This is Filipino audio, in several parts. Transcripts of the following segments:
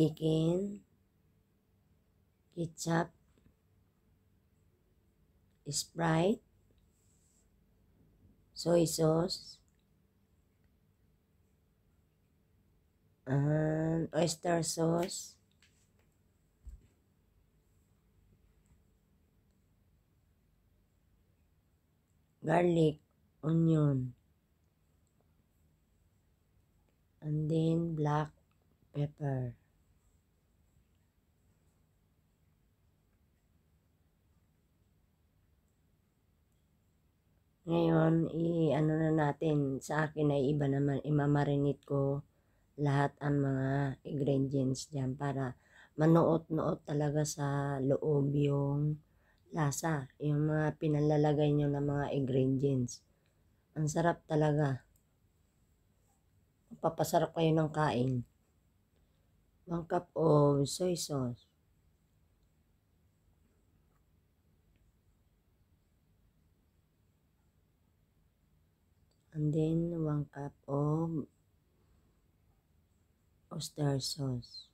chicken, ketchup, Sprite, soy sauce, and oyster sauce, garlic, onion, and then black pepper. Ngayon, i-ano na natin, sa akin ay iba naman, imamarinate ko lahat ang mga ingredients dyan para manuot-nuot talaga sa loob yung lasa, yung mga pinalalagay nyo na mga ingredients. Ang sarap talaga. Papasarap kayo ng kain. One cup of soy sauce. and then one cup of oyster sauce.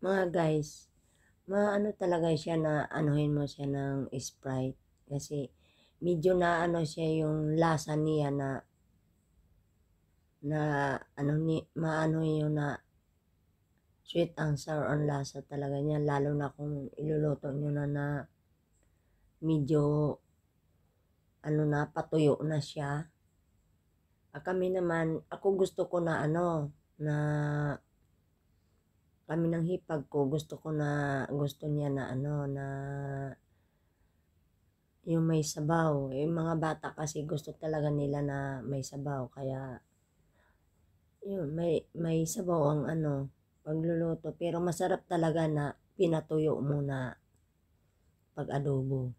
Mga guys, maano talaga siya na anuhin mo siya ng Sprite kasi medyo na ano siya yung lasa niya na na ano ni maano yun na sweet ang sour ang lasa talaga niya lalo na kung iluluto niyo na na medyo ano na, patuyo na siya. Ah, kami naman, ako gusto ko na ano, na kami ng hipag ko, gusto ko na, gusto niya na ano, na yung may sabaw. Yung eh, mga bata kasi gusto talaga nila na may sabaw. Kaya, yun, may, may sabaw ang ano, pagluluto. Pero masarap talaga na pinatuyo muna pag adobo.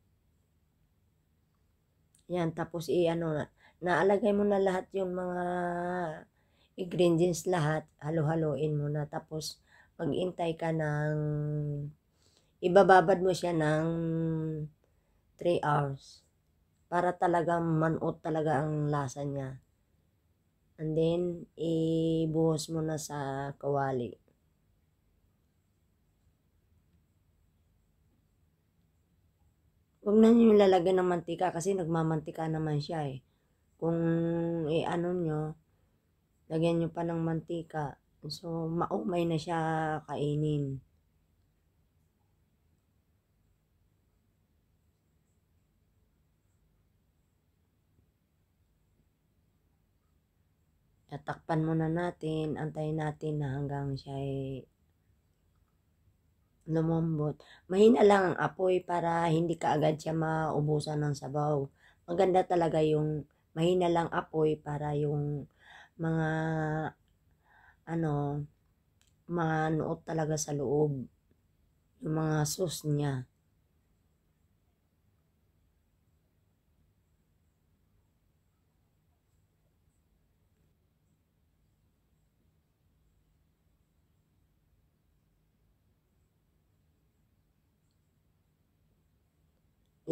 Yan, tapos i-ano na. Naalagay mo na lahat yung mga ingredients lahat. Halo-haloin mo na. Tapos, maghintay ka ng... Ibababad mo siya ng 3 hours. Para talagang manot talaga ang lasa niya. And then, ibuhos mo na sa kawali. Huwag na nyo lalagyan ng mantika kasi nagmamantika naman siya eh. Kung i-ano eh, nyo, lagyan nyo pa ng mantika. So, maumay na siya kainin. Tatakpan muna natin, antayin natin na hanggang siya ay lumambot. Mahina lang ang apoy para hindi ka agad siya maubusan ng sabaw. Maganda talaga yung mahina lang apoy para yung mga ano manuot talaga sa loob yung mga sauce niya.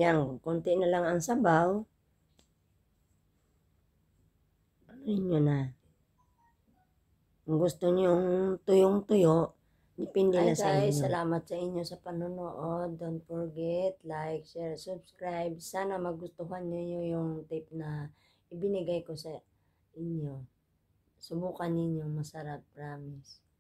Yan, konti na lang ang sabaw. Ano nyo na? Kung gusto nyo yung tuyong-tuyo, depende Hi na sa guys, inyo. salamat sa inyo sa panonood. Don't forget, like, share, subscribe. Sana magustuhan niyo yung tip na ibinigay ko sa inyo. Subukan ninyo, masarap, promise.